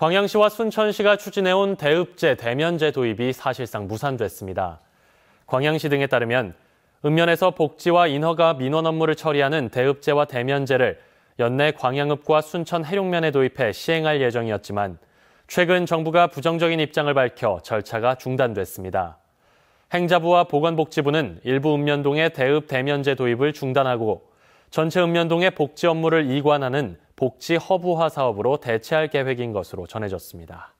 광양시와 순천시가 추진해온 대읍제, 대면제 도입이 사실상 무산됐습니다. 광양시 등에 따르면 읍면에서 복지와 인허가 민원 업무를 처리하는 대읍제와 대면제를 연내 광양읍과 순천 해룡면에 도입해 시행할 예정이었지만 최근 정부가 부정적인 입장을 밝혀 절차가 중단됐습니다. 행자부와 보건복지부는 일부 읍면동의 대읍 대면제 도입을 중단하고 전체 읍면동의 복지 업무를 이관하는 복지 허브화 사업으로 대체할 계획인 것으로 전해졌습니다.